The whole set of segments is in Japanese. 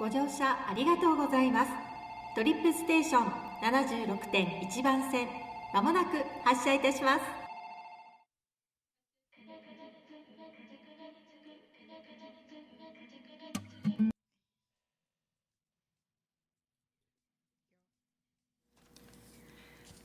ご乗車ありがとうございますトリップステーション76.1番線まもなく発車いたします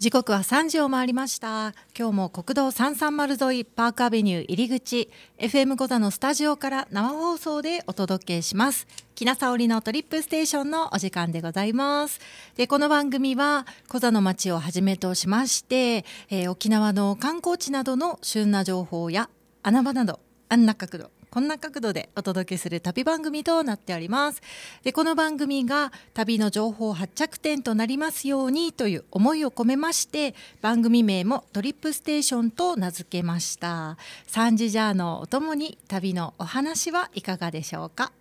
時刻は3時を回りました今日も国道330沿いパークアベニュー入り口 FM 小座のスタジオから生放送でお届けします木なさおりのトリップステーションのお時間でございますでこの番組は小座の街をはじめとしまして、えー、沖縄の観光地などの旬な情報や穴場などあんな角度こんな角度でお届けする旅番組となっておりますでこの番組が旅の情報発着点となりますようにという思いを込めまして番組名もトリップステーションと名付けましたサンジジャーのお供に旅のお話はいかがでしょうか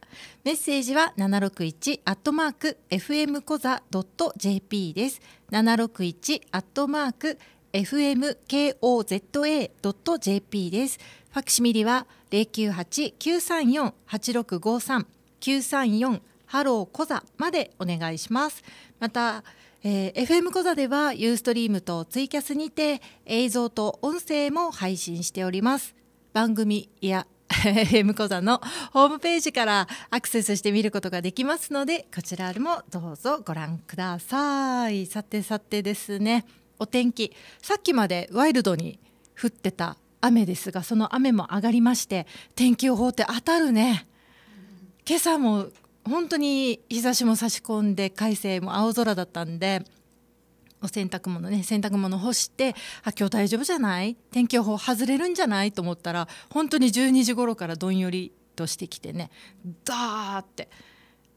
メッセージは七六一アットマーク fm コザドッ jp です。七六一アットマーク fmkoza.jp です。ファクシミリは098-934-8653、934ハローコザまでお願いします。また、えー、FM コザではユーストリームとツイキャスにて映像と音声も配信しております。番組や FM コザのホームページからアクセスしてみることができますのでこちらもどうぞご覧ください。さてさてですねお天気さっきまでワイルドに降ってた雨ですがその雨も上がりまして天気予報って当たるね今朝も本当に日差しも差し込んで快晴も青空だったんでお洗濯物ね洗濯物干してあ今日大丈夫じゃない天気予報外れるんじゃないと思ったら本当に12時頃からどんよりとしてきてねダーって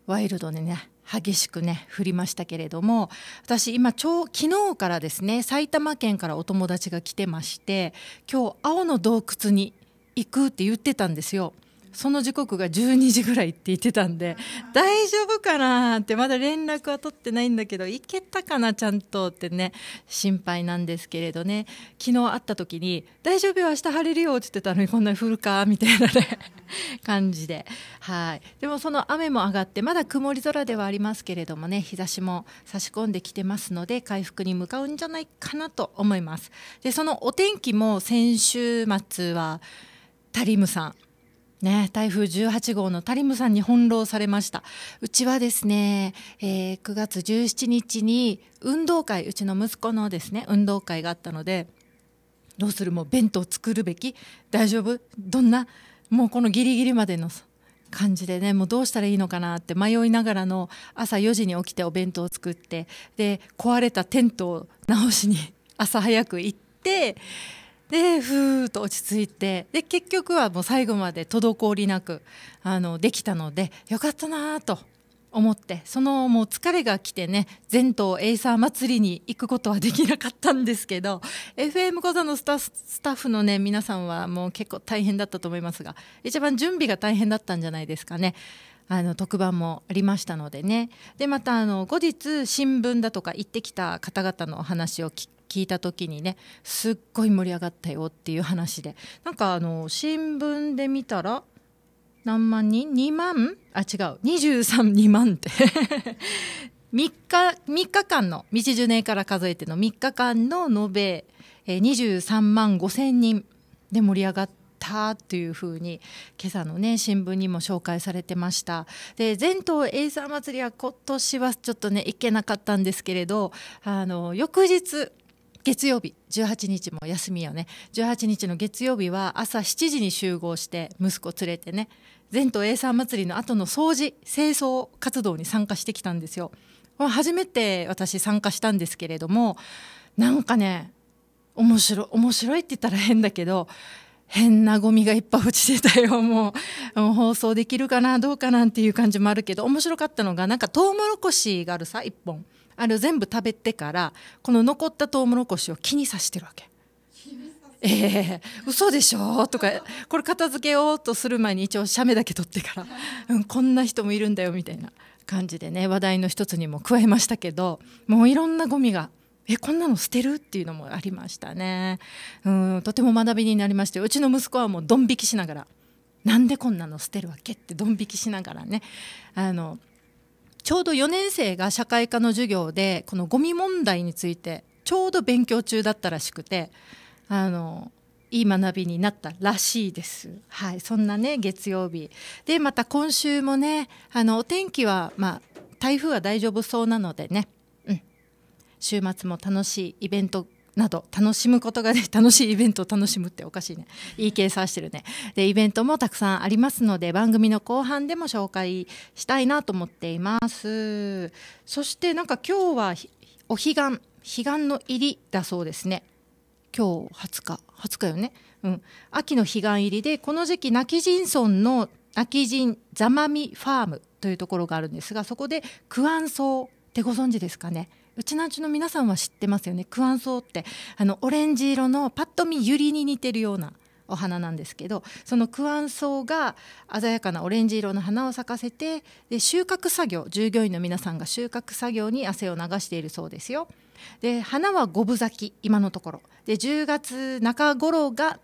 ワイルドでね激しくね降りましたけれども私今ちょう昨日からですね埼玉県からお友達が来てまして今日青の洞窟に行くって言ってたんですよ。その時刻が12時ぐらいって言ってたんで大丈夫かなってまだ連絡は取ってないんだけど行けたかなちゃんとってね心配なんですけれどね昨日会った時に「大丈夫よ明日晴れるよ」って言ってたのにこんなに降るかみたいなね感じではいでもその雨も上がってまだ曇り空ではありますけれどもね日差しも差し込んできてますので回復に向かうんじゃないかなと思います。でそのお天気も先週末はタリムさんね、台風18号のタリムさんに翻弄されましたうちはですね、えー、9月17日に運動会うちの息子のですね運動会があったのでどうするもう弁当作るべき大丈夫どんなもうこのギリギリまでの感じでねもうどうしたらいいのかなって迷いながらの朝4時に起きてお弁当を作ってで壊れたテントを直しに朝早く行って。でふーっと落ち着いてで結局はもう最後まで滞りなくあのできたのでよかったなと思ってそのもう疲れが来てね全島エイサー祭りに行くことはできなかったんですけど FM 講座のスタスタッフのね皆さんはもう結構大変だったと思いますが一番準備が大変だったんじゃないですかね。あの特番もありましたのでねでまたあの後日新聞だとか行ってきた方々のお話を聞聞いた時にねすっごい盛り上がったよっていう話でなんかあの新聞で見たら何万人 ?2 万あ違う232万って3 日3日間の道10年から数えての3日間の延べ23万5千人で盛り上がったというふうに今朝のね新聞にも紹介されてましたで全島エイサー祭りは今年はちょっとね行けなかったんですけれどあの翌日月曜日18日も休みよね18日の月曜日は朝7時に集合して息子連れてね全島 A 産祭りの後の掃除清掃活動に参加してきたんですよ。初めて私参加したんですけれどもなんかね面白面白いって言ったら変だけど変なゴミがいっぱい落ちてたよ もう放送できるかなどうかなっていう感じもあるけど面白かったのがなんかトウモロコシがあるさ1本。あれを全部食べてからこの残ったトウモロコシを木に刺してるわけ。えー、嘘でしょとかこれ片付けようとする前に一応写メだけ撮ってから、うん、こんな人もいるんだよみたいな感じでね話題の一つにも加えましたけどもういろんなゴミがえこんなの捨てるっていうのもありましたねうんとても学びになりましてうちの息子はもうドン引きしながらなんでこんなの捨てるわけってドン引きしながらねあのちょうど4年生が社会科の授業でこのゴミ問題についてちょうど勉強中だったらしくてあのいい学びになったらしいです。はい、そんなね月曜日でまた今週もねあのお天気はまあ台風は大丈夫そうなのでね、うん、週末も楽しいイベントなど楽しむことがで 楽しいイベントを楽しむっておかしいねいい計算してるねでイベントもたくさんありますので番組の後半でも紹介したいなと思っていますそしてなんか今日はお彼岸彼岸の入りだそうですね今日20日20日よねうん秋の彼岸入りでこの時期泣き人村の泣き人ザマミファームというところがあるんですがそこでクアンソウってご存知ですかねうちなんちの皆さんは知ってますよねクワンソウってあのオレンジ色のパッと見ユリに似てるようなお花なんですけどそのクワンソウが鮮やかなオレンジ色の花を咲かせてで収穫作業従業員の皆さんが収穫作業に汗を流しているそうですよ。で花は五分咲き今のところで10月中頃が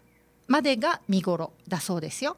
までが見頃だそうですよ。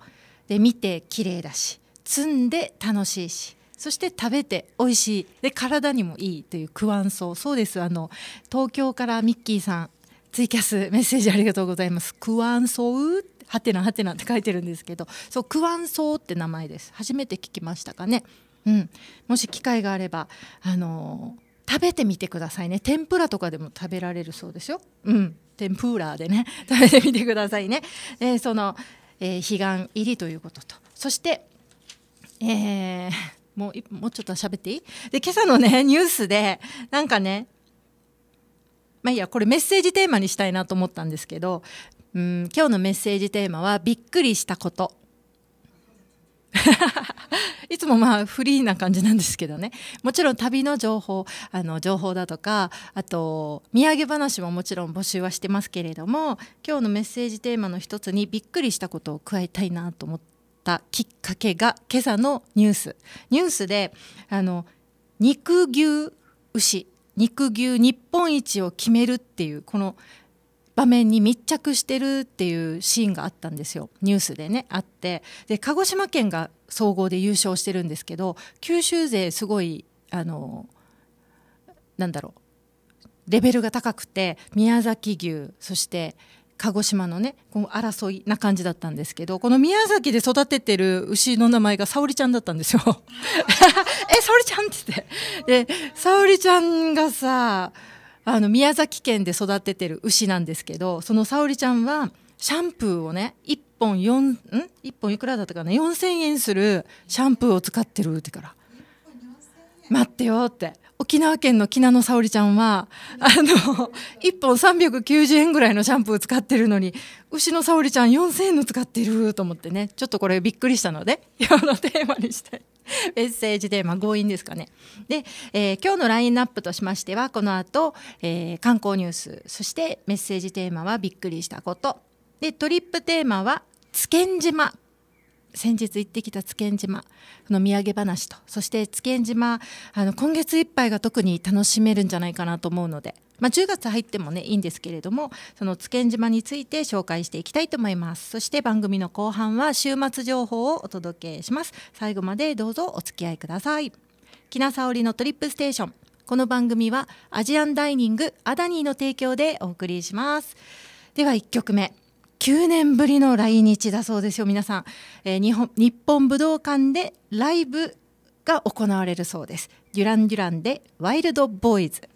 で見て綺麗だし摘んで楽しいしそして食べて美味しいで体にもいいというクワンソウ。そうですあの東京からミッキーさんツイキャスメッセージありがとうございますクワンソウはてなはてなって書いてるんですけどそうクワンソウって名前です初めて聞きましたかねうん、もし機会があれば、あのー、食べてみてくださいね天ぷらとかでも食べられるそうですよ、うん、天ぷらでね 食べてみてくださいね、えー、その、えー、彼岸入りということとそして、えーもうもうちょっと喋っていいで今朝のね ニュースでなんかねまあいいやこれメッセージテーマにしたいなと思ったんですけどうん今日のメッセージテーマは「びっくりしたこと」いつもまあフリーな感じなんですけどねもちろん旅の情報あの情報だとかあと土産話ももちろん募集はしてますけれども今日のメッセージテーマの一つにびっくりしたことを加えたいなと思って。ったきっかけが今朝のニュースニュースであの肉牛牛肉牛日本一を決めるっていうこの場面に密着してるっていうシーンがあったんですよニュースでねあってで鹿児島県が総合で優勝してるんですけど九州勢すごいあのなんだろうレベルが高くて宮崎牛そして鹿児島のねこの争いな感じだったんですけどこの宮崎で育ててる牛の名前が沙織ちゃんだったんですよ。え沙織ちゃんって言って。で沙織ちゃんがさあの宮崎県で育ててる牛なんですけどその沙織ちゃんはシャンプーをね1本4ん1本いくらだったかな4,000円するシャンプーを使ってるってから「待ってよ」って。沖縄県のきなのさおりちゃんは、あの、1本390円ぐらいのシャンプー使ってるのに、牛のさおりちゃん4000円の使ってると思ってね、ちょっとこれびっくりしたので、今日のテーマにしたい。メッセージテーマ強引ですかね。で、えー、今日のラインナップとしましては、この後、えー、観光ニュース、そしてメッセージテーマはびっくりしたこと。で、トリップテーマは、津堅島先日行ってきた津堅島の土産話とそして津堅島あの今月いっぱいが特に楽しめるんじゃないかなと思うので、まあ、10月入ってもねいいんですけれどもその津堅島について紹介していきたいと思いますそして番組の後半は週末情報をお届けします最後までどうぞお付き合いください木名沙織のトリップステーションこの番組はアジアンダイニングアダニーの提供でお送りしますでは1曲目9年ぶりの来日だそうですよ皆さん、えー、日本日本武道館でライブが行われるそうですデュラン・デュランで「ワイルド・ボーイズ」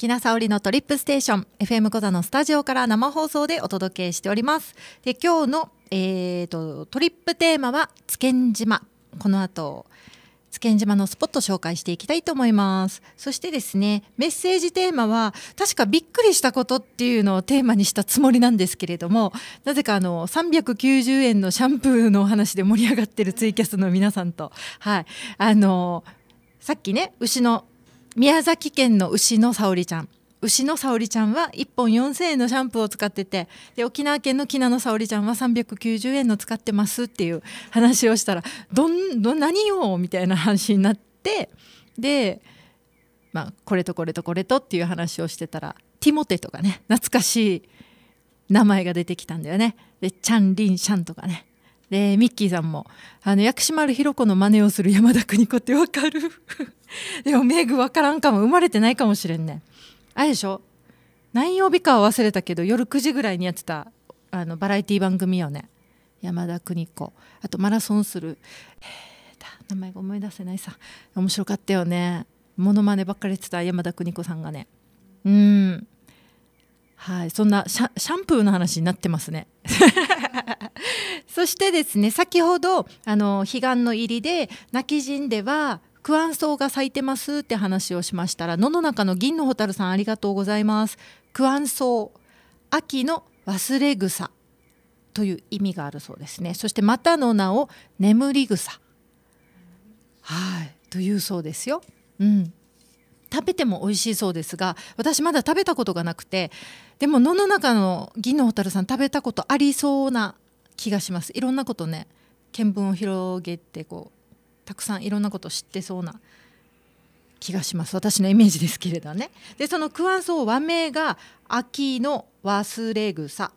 きなさおりのトリップステーション FM 小座のスタジオから生放送でお届けしておりますで今日の、えーと、トリップテーマは津堅島この後津堅島のスポット紹介していきたいと思いますそしてですねメッセージテーマは確かびっくりしたことっていうのをテーマにしたつもりなんですけれどもなぜかあの390円のシャンプーのお話で盛り上がってるツイキャスの皆さんとはいあのさっきね牛の宮崎県の牛の沙織ちゃん牛の沙織ちゃんは1本4000円のシャンプーを使っててで沖縄県のきなの沙織ちゃんは390円の使ってますっていう話をしたらどんど何をみたいな話になってで、まあ、これとこれとこれとっていう話をしてたらティモテとかね懐かしい名前が出てきたんだよねでチャン・リン・シャンとかねでミッキーさんもあの薬師丸ひろ子の真似をする山田邦子ってわかる でもメグわからんかも生まれてないかもしれんねあれでしょ何曜日かは忘れたけど夜9時ぐらいにやってたあのバラエティ番組よね山田邦子あとマラソンする名前が思い出せないさ面白かったよねモノマネばっかりしてた山田邦子さんがねうんはいそんなシャンプーの話になってますね そしてですね先ほどあの彼岸の入りで泣き陣ではクアンソウが咲いてますって話をしましたら野の中の銀の蛍さんありがとうございますクアンソウ秋の忘れ草という意味があるそうですねそしてまたの名を眠り草はいというそうですようん食べても美味しいそうですが私まだ食べたことがなくてでも野の中の銀の蛍さん食べたことありそうな気がしますいろんなことね見聞を広げてこうたくさんいろんなこと知ってそうな気がします私のイメージですけれどねでそのクワソウ和名が秋の忘れ草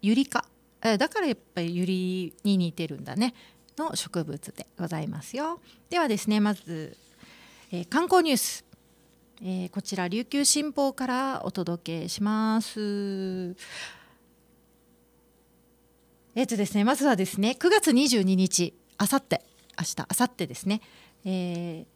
ユリか」だからやっぱりユリに似てるんだねの植物でございますよではですねまず、えー、観光ニュースえー、こちら琉球新報からお届けします。えっ、ー、とですね、まずはですね、9月22日、あさって明日あさってですね、え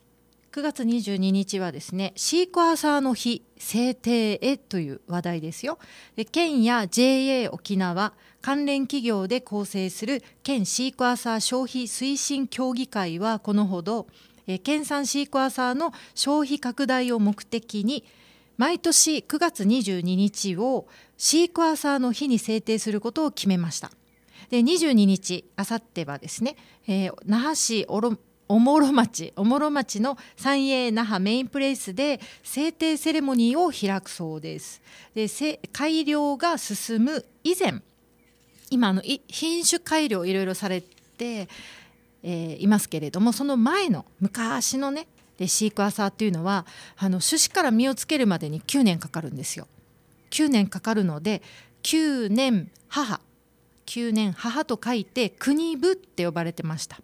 ー、9月22日はですねシークワーサーの日制定へという話題ですよで県や JA 沖縄関連企業で構成する県シークワーサー消費推進協議会はこのほどえー、県産シークワーサーの消費拡大を目的に毎年9月22日をシークワーサーの日に制定することを決めましたで22日あさってはですね、えー、那覇市おもろ町おもろ町の三栄那覇メインプレイスで制定セレモニーを開くそうですで改良が進む以前今の品種改良いろいろされてえー、いますけれどもその前の昔のねでシークワーサーっていうのはあの種子から実をつけるまでに9年かかるんですよ。9年かかるので9年母9年母と書いて国部って呼ばれてました。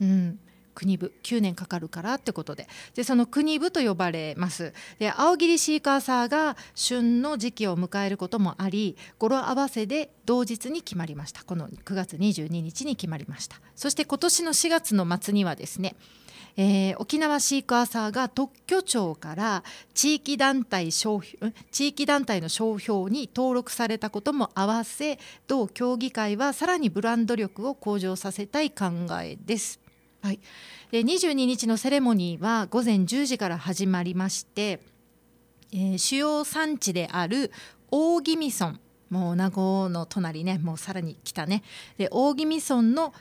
うん、国部9年かかるからってことででその国部と呼ばれますで青りシーカーサーが旬の時期を迎えることもあり語呂合わせで同日に決まりましたこの9月22日に決まりましたそして今年の4月の末にはですねえー、沖縄シークワーサーが特許庁から地域団体商地域団体の商標に登録されたことも合わせ同協議会はさらにブランド力を向上させたい考えです。はい、で22日のセレモニーは午前10時から始まりまして、えー、主要産地である大宜味村もう名護の隣ねもうさらに北ねで大宜味村の、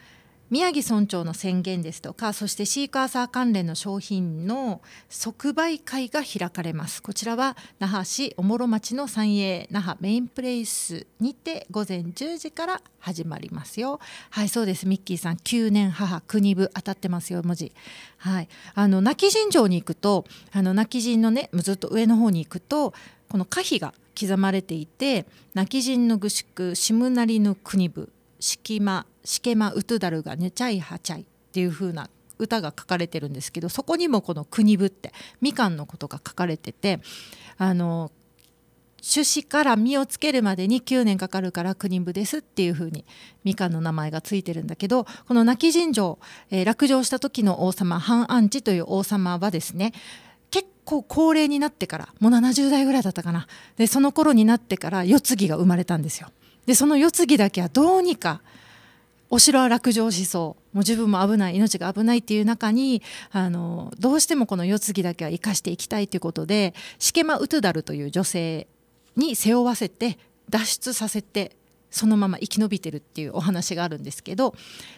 宮城村長の宣言ですとかそしてシーカーサー関連の商品の即売会が開かれますこちらは那覇市おもろ町の三栄那覇メインプレイスにて午前10時から始まりますよはいそうですミッキーさん9年母国部当たってますよ文字はいあの泣き神城に行くとあの泣き神のねずっと上の方に行くとこの可否が刻まれていて泣き人の具宿下成の国部しきましけまうとだるがねちゃいはちゃいっていう風な歌が書かれてるんですけどそこにもこの「国ぶ」ってみかんのことが書かれててあの種子から実をつけるまでに9年かかるから国部ですっていう風にみかんの名前がついてるんだけどこの泣き神城、えー、落城した時の王様半安チという王様はですね結構高齢になってからもう70代ぐらいだったかなでその頃になってから世継ぎが生まれたんですよ。でその世継ぎだけはどうにかお城は落城しそうもう自分も危ない命が危ないっていう中にあのどうしてもこの世継ぎだけは生かしていきたいということでシケマ・ウトゥダルという女性に背負わせて脱出させてそのまま生き延びてるっていうお話があるんですけど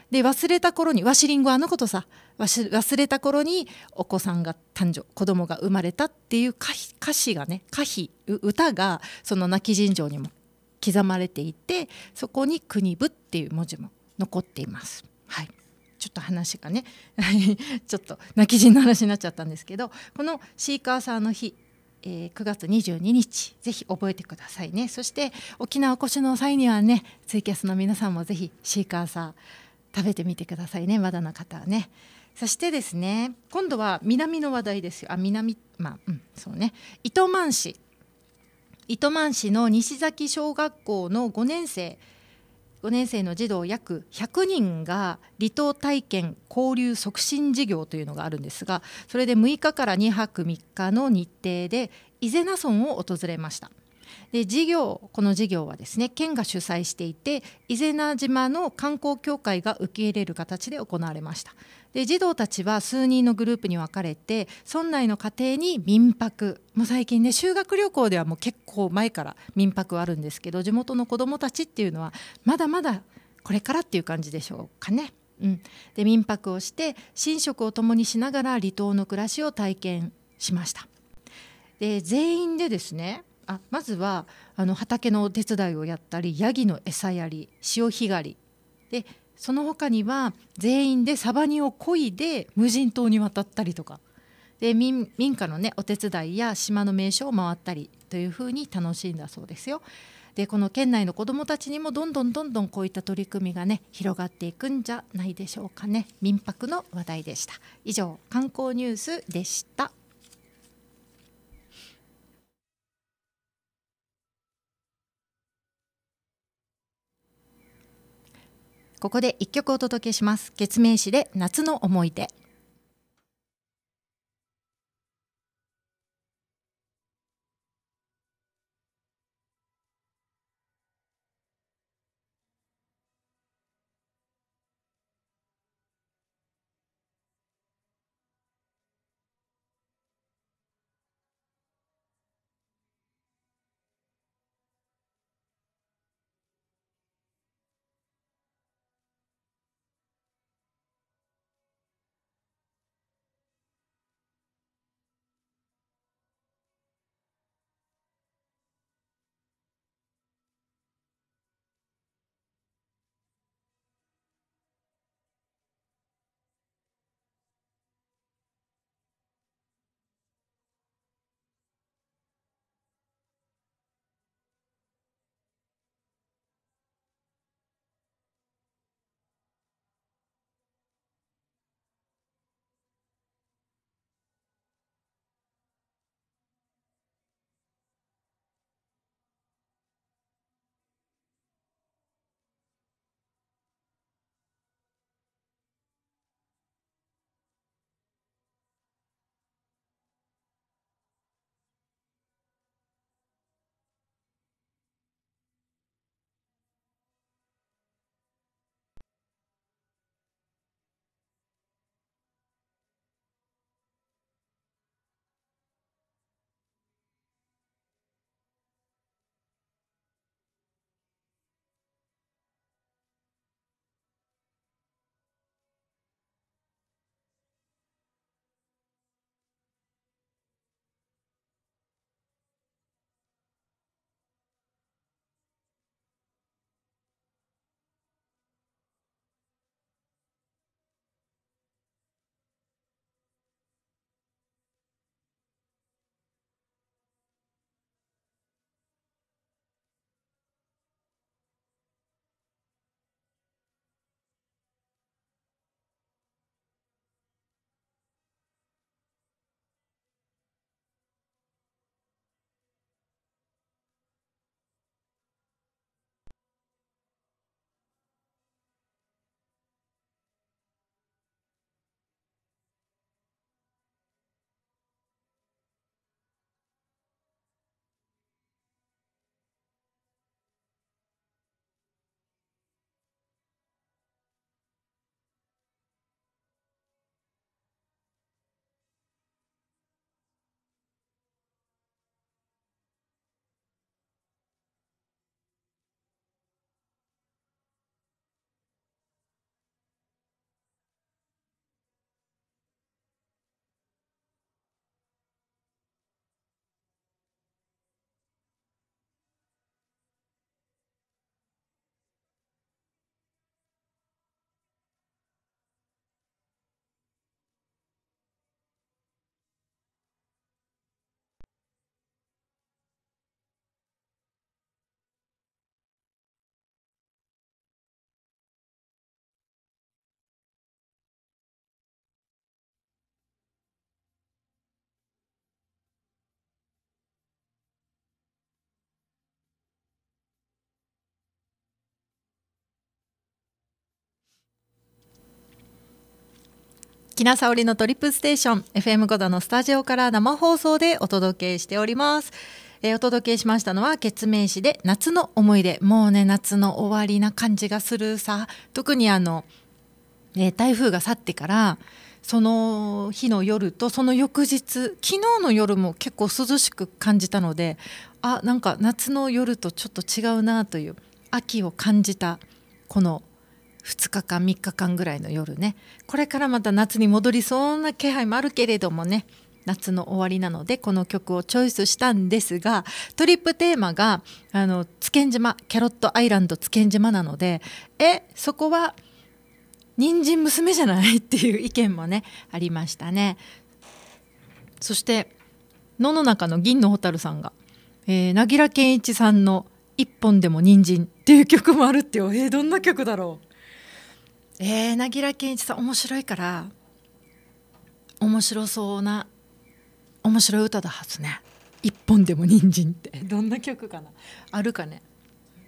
で忘れた頃にワシリンゴあのことさ忘れた頃にお子さんが誕生子供が生まれたっていう歌詞がね歌詞歌がその泣き尋常にも刻まれていてそこに国部っていう文字も残っています。はい、ちょっと話がね ちょっと泣き人の話になっちゃったんですけどこの「シーカーサーの日」えー、9月22日ぜひ覚えてくださいねそして沖縄お越しの際にはねツイキャスの皆さんもぜひシーカーサー食べてみてくださいねまだの方はねそしてですね今度は南の話題ですよあ南まあうんそうね糸満市糸満市の西崎小学校の5年生5年生の児童約100人が離島体験交流促進事業というのがあるんですがそれで6日から2泊3日の日程で伊是名村を訪れましたで事業この事業はですね県が主催していて伊是名島の観光協会が受け入れる形で行われましたで児童たちは数人のグループに分かれて村内の家庭に民泊もう最近ね修学旅行ではもう結構前から民泊はあるんですけど地元の子どもたちっていうのはまだまだこれからっていう感じでしょうかね。うん、で民泊をして寝食を共にしながら離島の暮らしを体験しました。で全員でですねあまずはあの畑のお手伝いをやったりヤギの餌やり潮干狩りでその他には全員でサバニをこいで無人島に渡ったりとかで民民家のねお手伝いや島の名所を回ったりというふうに楽しんだそうですよ。でこの県内の子どもたちにもどんどんどんどんこういった取り組みがね広がっていくんじゃないでしょうかね民泊の話題でした以上観光ニュースでした。ここで一曲お届けします月面誌で夏の思い出木名沙織のトリップステーション FM 5度のスタジオから生放送でお届けしております。えー、お届けしましたのは月面誌で夏の思い出もうね夏の終わりな感じがするさ特にあの、えー、台風が去ってからその日の夜とその翌日昨日の夜も結構涼しく感じたのであなんか夏の夜とちょっと違うなという秋を感じたこの2日間3日間ぐらいの夜ねこれからまた夏に戻りそうな気配もあるけれどもね夏の終わりなのでこの曲をチョイスしたんですがトリップテーマがあの津堅島キャロットアイランド津堅島なのでえそこは人参娘じゃないっていう意見もねありましたねそして野の中の銀の蛍さんが、えー、なぎら健一さんの「一本でも人参っていう曲もあるってよえー、どんな曲だろうえー、柳楽健一さん面白いから面白そうな面白い歌だはずね一本でも人参ってどんな曲かなあるかね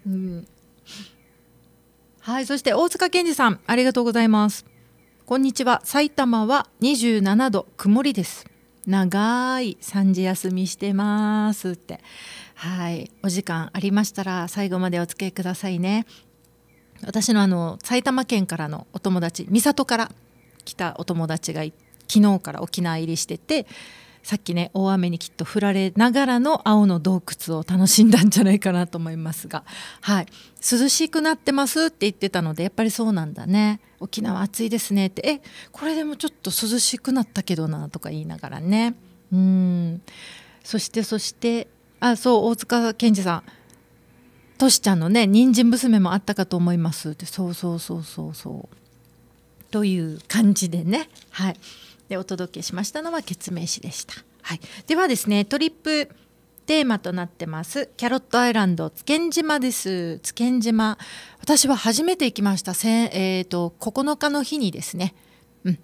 うんはいそして大塚健二さんありがとうございますこんにちは埼玉は27度曇りです長い3時休みしてますってはいお時間ありましたら最後までお付き合いくださいね私のあの埼玉県からのお友達三郷から来たお友達が昨日から沖縄入りしててさっきね大雨にきっと降られながらの青の洞窟を楽しんだんじゃないかなと思いますが、はい、涼しくなってますって言ってたのでやっぱりそうなんだね沖縄暑いですねってえこれでもちょっと涼しくなったけどなとか言いながらねうんそしてそしてあそう大塚健二さんトシちゃんのね人参娘もあったかと思いますってそうそうそうそうそうという感じでねはいでお届けしましたのは決名詞でした、はい、ではですねトリップテーマとなってますキャロットアイランド津堅島です津堅島私は初めて行きましたせえーと、と9日の日にですね、うん、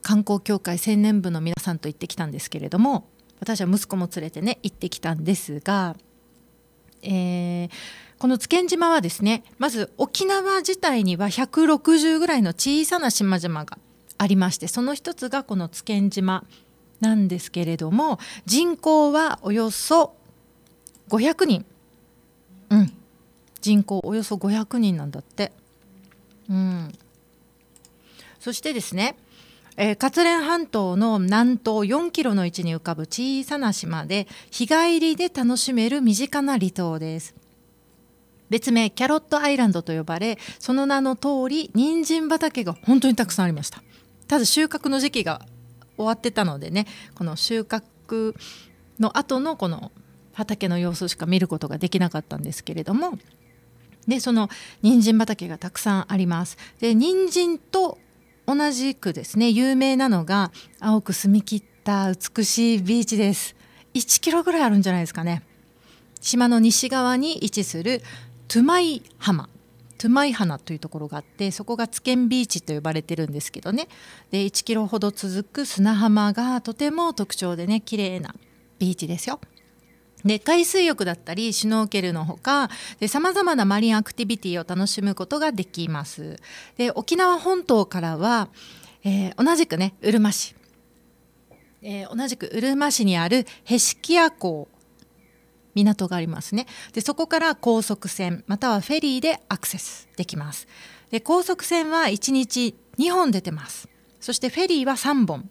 観光協会青年部の皆さんと行ってきたんですけれども私は息子も連れてね行ってきたんですが、えー、この津堅島はですねまず沖縄自体には160ぐらいの小さな島々がありましてその一つがこの津堅島なんですけれども人口はおよそ500人うん人口およそ500人なんだってうんそしてですねえー、カ連半島の南東4キロの位置に浮かぶ小さな島で日帰りで楽しめる身近な離島です別名キャロットアイランドと呼ばれその名の通り人参畑が本当にたくさんありましたただ収穫の時期が終わってたのでねこの収穫の後のこの畑の様子しか見ることができなかったんですけれどもでその人参畑がたくさんありますで人参と同じくですね有名なのが青く澄み切った美しいビーチです1キロぐらいあるんじゃないですかね島の西側に位置するトゥマイ浜トゥマイ花というところがあってそこがツケンビーチと呼ばれてるんですけどねで1キロほど続く砂浜がとても特徴でね綺麗なビーチですよ。で海水浴だったりシュノーケルのほかさまざまなマリンアクティビティを楽しむことができます。で沖縄本島からは、えー、同じくねうるま市、えー、同じくうるま市にあるヘシキア港港がありますねでそこから高速船またはフェリーでアクセスできますで高速船は1日2本出てますそしてフェリーは3本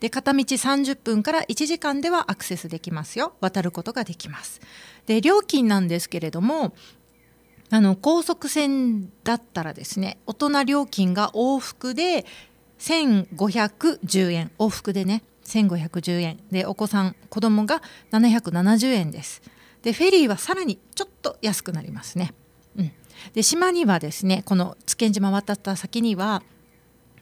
で片道30分から1時間ではアクセスできますよ渡ることができますで料金なんですけれどもあの高速船だったらですね大人料金が往復で1510円往復でね1510円でお子さん子供が770円ですでフェリーはさらにちょっと安くなりますね。うん、で島にはですねこの津堅島渡った先には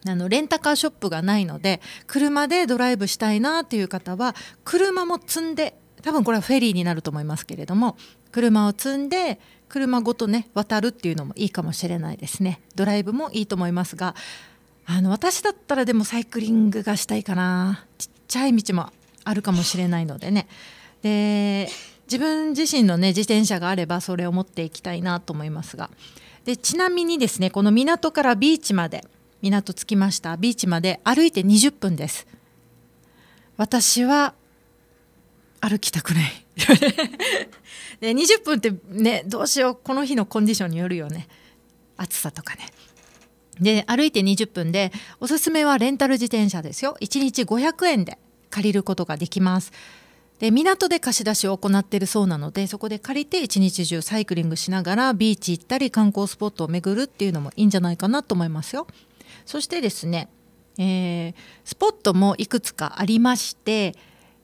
あのレンタカーショップがないので車でドライブしたいなという方は車も積んで多分これはフェリーになると思いますけれども車を積んで車ごとね渡るっていうのもいいかもしれないですねドライブもいいと思いますがあの私だったらでもサイクリングがしたいかなちっちゃい道もあるかもしれないのでねで自分自身のね自転車があればそれを持っていきたいなと思いますがでちなみにですねこの港からビーチまで港着きましたビーチまで歩いて20分です私は歩きたくない で20分ってねどうしようこの日のコンディションによるよね暑さとかねで歩いて20分でおすすめはレンタル自転車ですよ1日500円で借りることができますで港で貸し出しを行っているそうなのでそこで借りて一日中サイクリングしながらビーチ行ったり観光スポットを巡るっていうのもいいんじゃないかなと思いますよ。そしてですね、えー、スポットもいくつかありまして、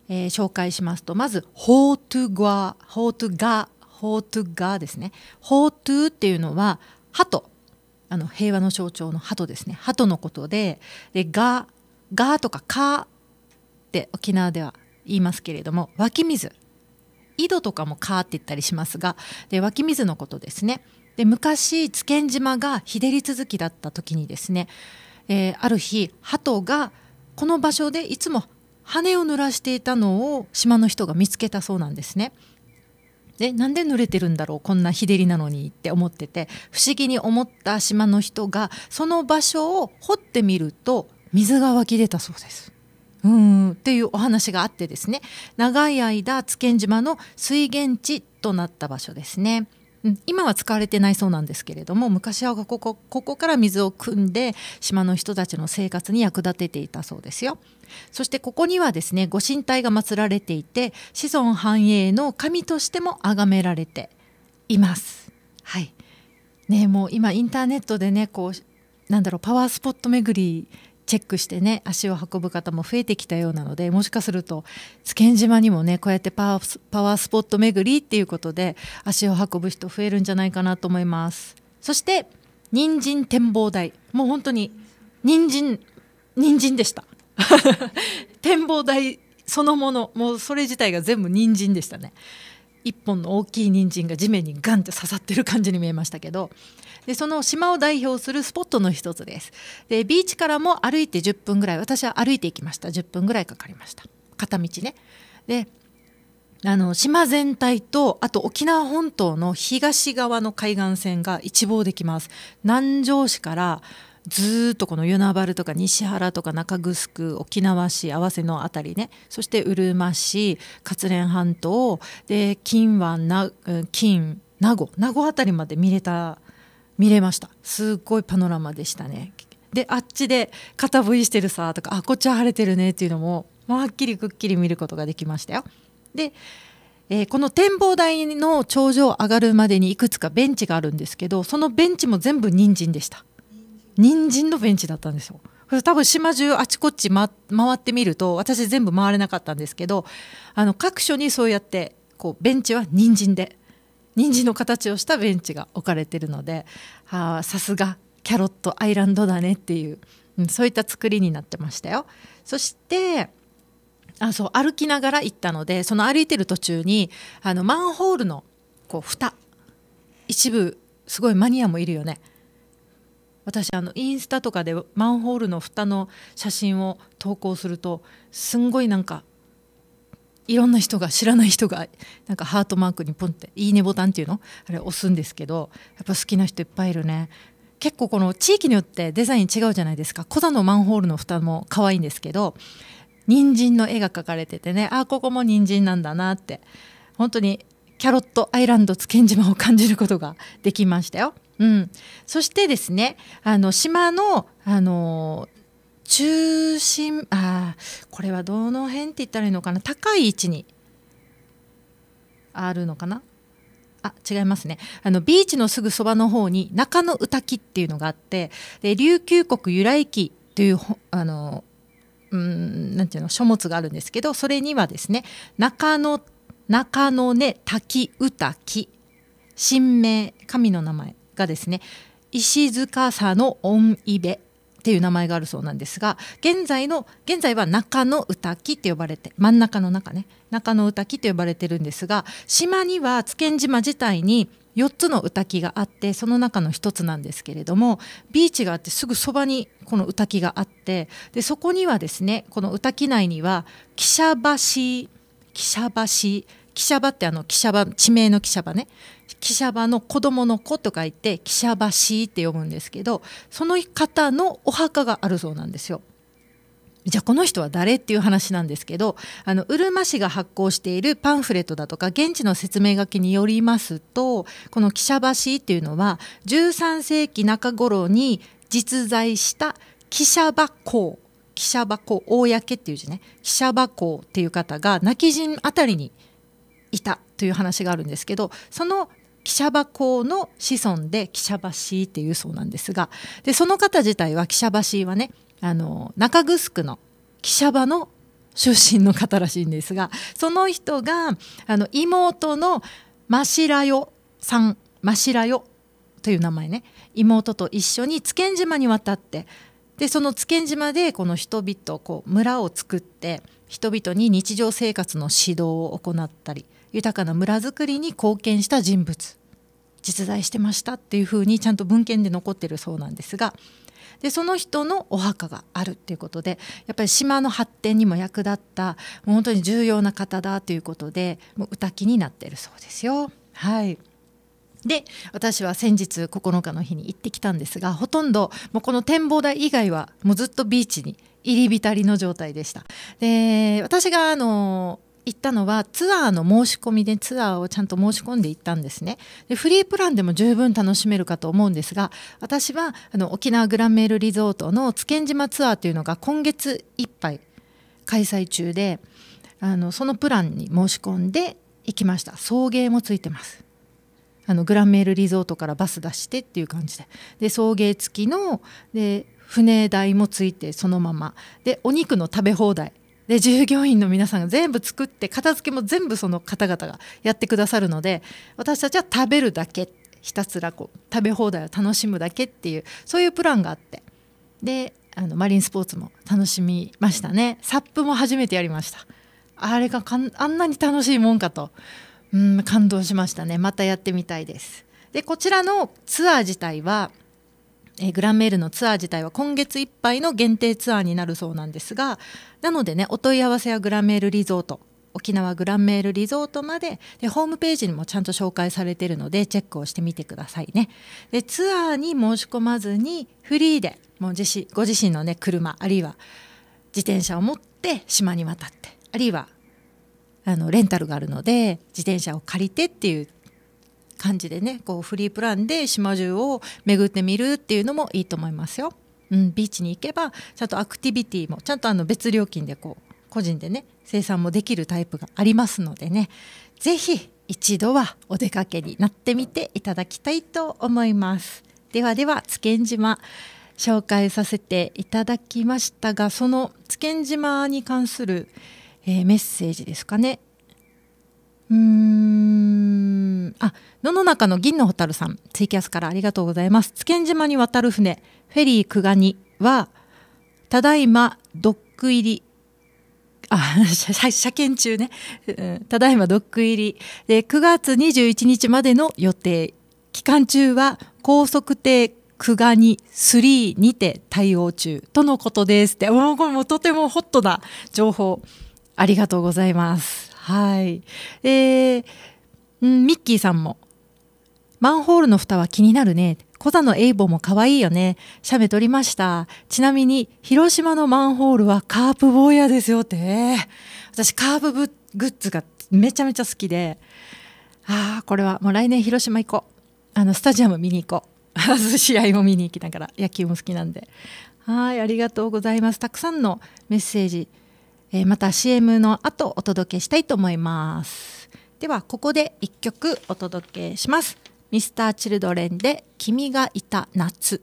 えー、紹介しますとまずホートゥガアホートゥガーホートゥガーですねホートゥっていうのは鳩あの平和の象徴の鳩ですね鳩のことででガガとかカって沖縄では言いますけれども湧き水井戸とかも川って言ったりしますがで湧き水のことですねで昔津堅島が日照り続きだった時にですね、えー、ある日鳩がこの場所でいつも羽を濡らしていたのを島の人が見つけたそうなんですね。でなんで濡れてるんだろうこんな日照りなのにって思ってて不思議に思った島の人がその場所を掘ってみると水が湧き出たそうです。うんっていうお話があってですね長い間津堅島の水源地となった場所ですね。今は使われてないそうなんですけれども昔はここここから水を汲んで島の人たちの生活に役立てていたそうですよそしてここにはですねご神体が祀られていて子孫繁栄の神としても崇められていますはいねもう今インターネットでねこうなんだろうパワースポット巡りチェックしてね足を運ぶ方も増えてきたようなのでもしかすると津堅島にもねこうやってパワーパワースポット巡りっていうことで足を運ぶ人増えるんじゃないかなと思いますそして人参展望台もう本当に人参人参でした 展望台そのものもうそれ自体が全部人参でしたね一本の大きい人参が地面にガンって刺さってる感じに見えましたけどでその島を代表するスポットの一つですでビーチからも歩いて10分ぐらい私は歩いていきました10分ぐらいかかりました片道ねであの島全体とあと沖縄本島の東側の海岸線が一望できます南城市からずっとこの与那原とか西原とか中城沖縄市合わせの辺りねそしてうるま市勝連半島で金湾な金名護名護辺りまで見れた見れましたすっごいパノラマでしたねであっちで肩振りしてるさとかあこっちは晴れてるねっていうのも、はっきりくっきり見ることができましたよで、えー、この展望台の頂上上がるまでにいくつかベンチがあるんですけどそのベンチも全部人参でした人参のベンチだったんですよ多分島中あちこち、ま、回ってみると私全部回れなかったんですけどあの各所にそうやってこうベンチは人参で人参の形をしたベンチが置かれてるのでさすがキャロットアイランドだねっていう、うん、そういった作りになってましたよ。そしてあそう歩きながら行ったのでその歩いてる途中にあのマンホールのこう蓋一部すごいマニアもいるよね。私あのインスタとかでマンホールの蓋の写真を投稿するとすんごいなんかいろんな人が知らない人がなんかハートマークにポンって「いいね」ボタンっていうのあれ押すんですけどやっぱ好きな人いっぱいいるね結構この地域によってデザイン違うじゃないですかコダのマンホールの蓋も可愛いんですけど人参の絵が描かれててねああここも人参なんだなって本当にキャロットアイランド津じ島を感じることができましたよ。うん、そしてですねあの島の、あの中心あこれはどの辺って言ったらいいのかな高い位置にあるのかなあ違いますねあのビーチのすぐそばの方に中野歌木っていうのがあってで琉球国由来記というあのうんなんていうの書物があるんですけどそれにはですね中野中野ね滝歌木神明神の名前がですね石塚佐の御伊部っていう名前があるそうなんですが現在の現在は中野歌滝って呼ばれて真ん中の中ね中野宇きと呼ばれてるんですが島には津堅島自体に4つの歌きがあってその中の1つなんですけれどもビーチがあってすぐそばにこの歌きがあってでそこにはですねこの歌滝内には汽車橋汽車橋汽車場ってあの汽車場地名の汽車場ね汽車場の子供の子と書いて汽車場市って読むんですけどその方のお墓があるそうなんですよ。じゃあこの人は誰っていう話なんですけどあのうるま市が発行しているパンフレットだとか現地の説明書きによりますとこの汽車橋っていうのは13世紀中頃に実在した汽車場校記者場公っていう字ね汽車場公っていう方が泣き陣あたりにいたという話があるんですけどその汽車箱公の子孫で汽車橋っていうそうなんですがでその方自体は汽車橋はねあの中城の汽車場の出身の方らしいんですがその人があの妹のマシラヨさんマシラヨという名前ね妹と一緒に津堅島に渡ってでその津堅島でこの人々こう村を作って人々に日常生活の指導を行ったり豊かな村づくりに貢献した人物実在してましたっていうふうにちゃんと文献で残ってるそうなんですがでその人のお墓があるっていうことでやっぱり島の発展にも役立った本当に重要な方だということでもう歌きになってるそうですよ。はいで私は先日9日の日に行ってきたんですがほとんどもうこの展望台以外はもうずっとビーチに入り浸りの状態でした。で私があの行ったのはツアーの申し込みでツアーをちゃんと申し込んで行ったんですねでフリープランでも十分楽しめるかと思うんですが私はあの沖縄グランメールリゾートの津堅島ツアーというのが今月いっぱい開催中であのそのプランに申し込んで行きました送迎もついてますあのグランメールリゾートからバス出してっていう感じでで送迎付きので船代もついてそのままでお肉の食べ放題で従業員の皆さんが全部作って片付けも全部その方々がやってくださるので私たちは食べるだけひたすらこう食べ放題を楽しむだけっていうそういうプランがあってであのマリンスポーツも楽しみましたねサップも初めてやりましたあれがあんなに楽しいもんかとうん感動しましたねまたやってみたいですでこちらのツアー自体はえー、グランメールのツアー自体は今月いっぱいの限定ツアーになるそうなんですがなのでねお問い合わせはグランメールリゾート沖縄グランメールリゾートまででホームページにもちゃんと紹介されてるのでチェックをしてみてくださいねでツアーに申し込まずにフリーでもう自身ご自身のね車あるいは自転車を持って島に渡ってあるいはあのレンタルがあるので自転車を借りてっていう感じでねこうフリープランで島中を巡ってみるっていうのもいいと思いますよ。うん、ビーチに行けばちゃんとアクティビティもちゃんとあの別料金でこう個人でね生産もできるタイプがありますのでね是非一度はお出かけになってみていただきたいと思いますではでは津堅島紹介させていただきましたがその津堅島に関する、えー、メッセージですかねうんあ野の中の銀の蛍さんツイキャスからありがとうございます津ん島に渡る船フェリー久我にはただいまドック入りあ、車検中ね、うん。ただいまドック入り。で、9月21日までの予定。期間中は高速艇久我に3にて対応中とのことです。で、もうこれもとてもホットな情報。ありがとうございます。はい。えー、ミッキーさんも、マンホールの蓋は気になるね。コザのエイボも可愛いよね。写メ撮りました。ちなみに、広島のマンホールはカープ坊やですよって。私、カープグッズがめちゃめちゃ好きで。ああ、これはもう来年広島行こう。あの、スタジアム見に行こう。試 合も見に行きながら、野球も好きなんで。はい、ありがとうございます。たくさんのメッセージえー、また CM の後お届けしたいと思いますではここで1曲お届けします Mr.Children で「君がいた夏」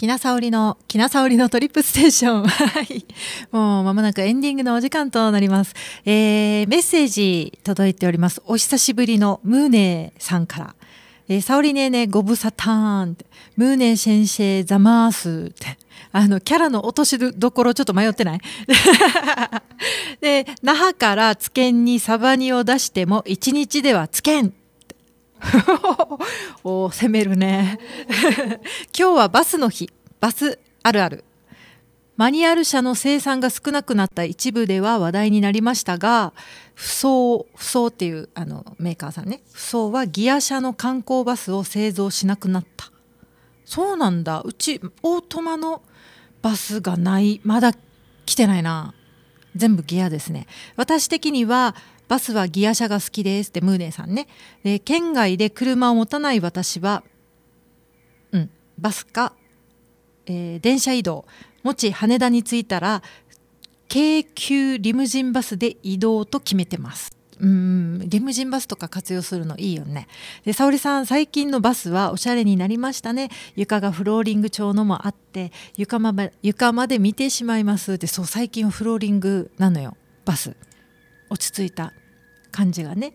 きなさおりの、きなさおりのトリップステーション。はい。もう間もなくエンディングのお時間となります。えー、メッセージ届いております。お久しぶりのムーネーさんから。えー、サオリネーネご無沙汰んって、ムーネー先生ざまーすって、あの、キャラの落としどころちょっと迷ってない で、那覇からつけんにサバニを出しても一日ではつけん お攻めるね 今日はバスの日バスあるあるマニュアル車の生産が少なくなった一部では話題になりましたが、不走、不走っていうあのメーカーさんね、不走はギア車の観光バスを製造しなくなった。そうなんだ。うち、オートマのバスがない。まだ来てないな。全部ギアですね。私的には、バスはギア車が好きですってムーネさんねで県外で車を持たない私はうんバスか、えー、電車移動もち羽田に着いたら京急リムジンバスで移動と決めてますうんリムジンバスとか活用するのいいよね。で沙織さん最近のバスはおしゃれになりましたね床がフローリング調のもあって床まで床まで見てしまいますってそう最近はフローリングなのよバス落ち着いた感じがね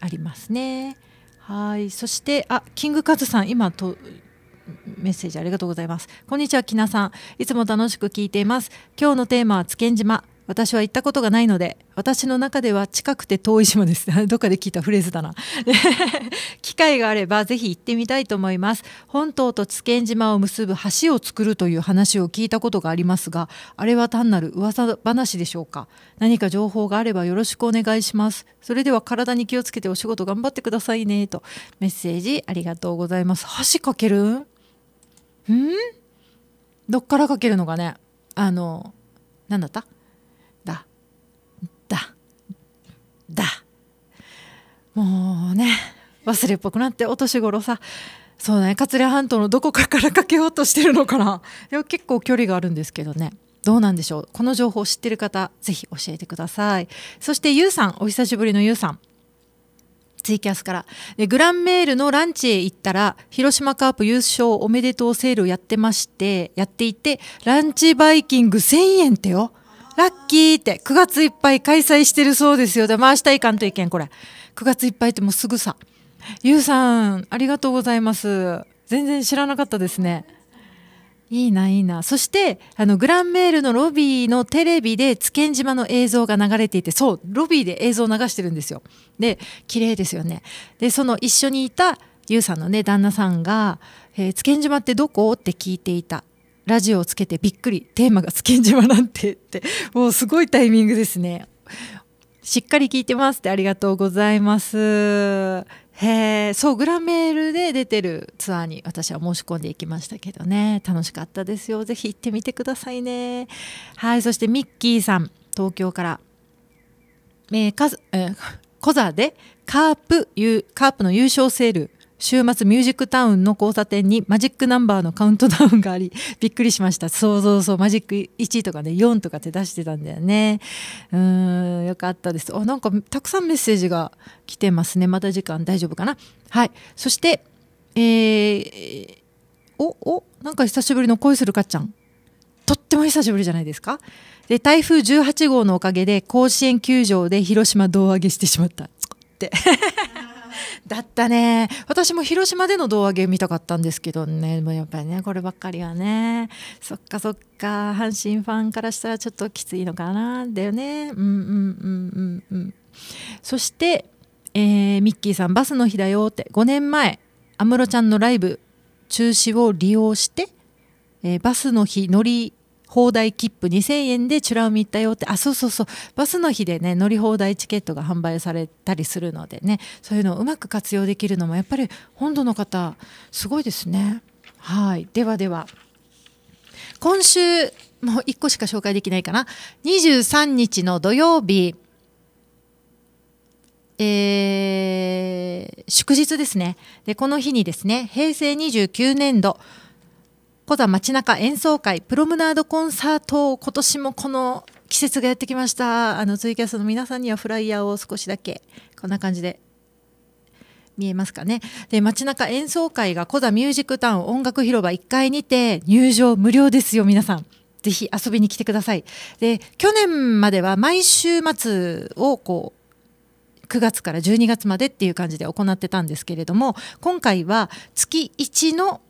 ありますね。はいそしてあキングカズさん今とメッセージありがとうございます。こんにちは、きなさん。いつも楽しく聞いています。今日のテーマは、つけん島。私は行ったことがないので私の中では近くて遠い島です どっかで聞いたフレーズだな 機会があればぜひ行ってみたいと思います本島と津堅島を結ぶ橋を作るという話を聞いたことがありますがあれは単なる噂話でしょうか何か情報があればよろしくお願いしますそれでは体に気をつけてお仕事頑張ってくださいねとメッセージありがとうございます橋かけるんんどっからかけるのかねあのなんだったもうね忘れっぽくなってお年頃さそうね桂半島のどこかからかけようとしてるのかなでも結構距離があるんですけどねどうなんでしょうこの情報を知ってる方ぜひ教えてくださいそしてゆうさんお久しぶりのゆうさんツイキャスからでグランメールのランチへ行ったら広島カープ優勝おめでとうセールをやってましてやっていてランチバイキング1000円ってよラッキーって9月いっぱい開催してるそうですよで回したいかんといけんこれ9月いっぱいってもうすぐさゆうさんありがとうございます全然知らなかったですねいいないいなそしてあのグランメールのロビーのテレビで津堅島の映像が流れていてそうロビーで映像を流してるんですよで綺麗ですよねでその一緒にいたゆうさんのね旦那さんが「えー、津堅島ってどこ?」って聞いていたラジオをつけてびっくりテーマが津堅島なんてってもうすごいタイミングですねしっかり聞いてますってありがとうございます。へえ、そう、グラメールで出てるツアーに私は申し込んでいきましたけどね、楽しかったですよ。ぜひ行ってみてくださいね。はい、そしてミッキーさん、東京から。えー、かえー、コザでカープ、カープの優勝セール週末ミュージックタウンの交差点にマジックナンバーのカウントダウンがあり びっくりしましたそうそうそうマジック1とかね4とかって出してたんだよねうんよかったですあなんかたくさんメッセージが来てますねまた時間大丈夫かなはいそしてえー、おおなんか久しぶりの恋するかっちゃんとっても久しぶりじゃないですかで台風18号のおかげで甲子園球場で広島胴上げしてしまったってだったね私も広島での胴上げ見たかったんですけどねもうやっぱりねこればっかりはねそっかそっか阪神ファンからしたらちょっときついのかなだよねうんうんうんうんうんそして、えー、ミッキーさんバスの日だよって5年前安室ちゃんのライブ中止を利用して、えー、バスの日乗り放題切符2000円でチらラ海行ったよってあそうそうそうバスの日でね乗り放題チケットが販売されたりするのでねそういうのをうまく活用できるのもやっぱり本土の方すごいですね。はいではでは今週もう1個しか紹介できないかな23日の土曜日えー、祝日ですねでこの日にですね平成29年度コザ街中演奏会プロムナードコンサート今年もこの季節がやってきましたあのツイキャスの皆さんにはフライヤーを少しだけこんな感じで見えますかねで街中演奏会がコザミュージックタウン音楽広場1階にて入場無料ですよ皆さんぜひ遊びに来てくださいで去年までは毎週末をこう9月から12月までっていう感じで行ってたんですけれども今回は月1の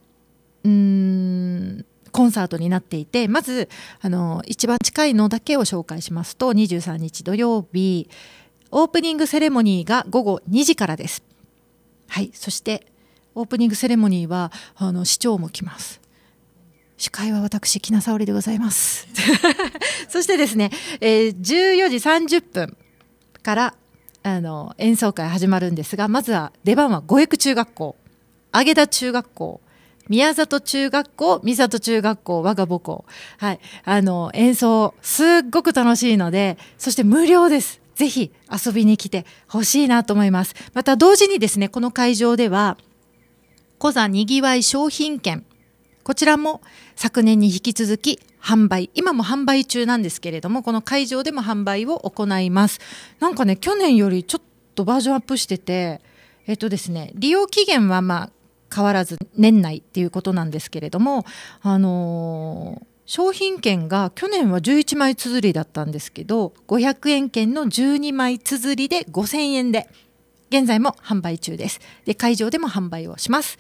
うんコンサートになっていてまずあの一番近いのだけを紹介しますと23日土曜日オープニングセレモニーが午後2時からです。はい、そしてオープニングセレモニーはあの市長も来ます。司会は私、木名沙織でございます。そしてですね、えー、14時30分からあの演奏会始まるんですが、まずは出番は五育中学校、揚田中学校、宮里中学校、三里中学校、我が母校。はい。あの、演奏、すっごく楽しいので、そして無料です。ぜひ遊びに来てほしいなと思います。また同時にですね、この会場では、コザにぎわい商品券。こちらも昨年に引き続き販売。今も販売中なんですけれども、この会場でも販売を行います。なんかね、去年よりちょっとバージョンアップしてて、えっとですね、利用期限はまあ変わらず年内っていうことなんですけれども、あのー、商品券が去年は11枚綴りだったんですけど500円券の12枚綴りで5000円で現在も販売中ですで会場でも販売をします。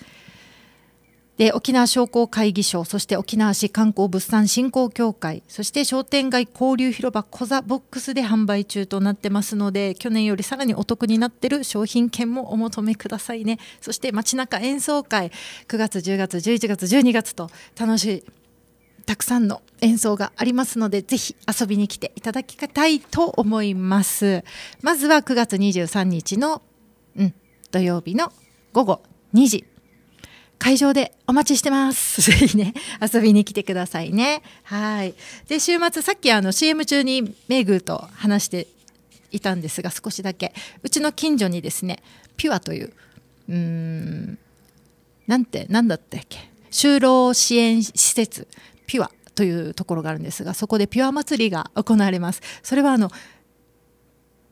で沖縄商工会議所そして沖縄市観光物産振興協会そして商店街交流広場コザボックスで販売中となってますので去年よりさらにお得になってる商品券もお求めくださいねそして街中演奏会9月10月11月12月と楽しいたくさんの演奏がありますのでぜひ遊びに来ていただきたいと思いますまずは9月23日の、うん、土曜日の午後2時会場でお待ちしてます。ぜひね、遊びに来てくださいね。はい。で、週末、さっきあの CM 中にメグと話していたんですが、少しだけ、うちの近所にですね、ピュアという、うーん、なんて、なんだったっけ、就労支援施設、ピュアというところがあるんですが、そこでピュア祭りが行われます。それはあの、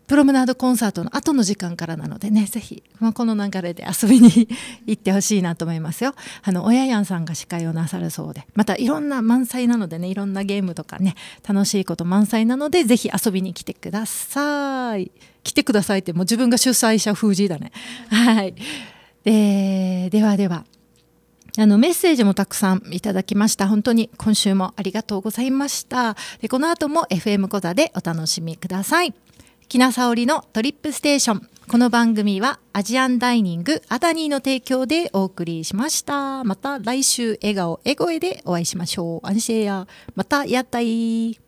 プロムナードコンサートの後の時間からなのでね、ぜひ、まあ、この流れで遊びに行ってほしいなと思いますよ。あの、親やんさんが司会をなさるそうで、またいろんな満載なのでね、いろんなゲームとかね、楽しいこと満載なので、ぜひ遊びに来てください。来てくださいって、もう自分が主催者封じだね。はい。で、ではでは。あのメッセージもたくさんいただきました。本当に今週もありがとうございました。でこの後も FM コザでお楽しみください。きなさおりのトリップステーションこの番組はアジアンダイニングアダニーの提供でお送りしましたまた来週笑顔ゴ声でお会いしましょうアンシェアまたやったい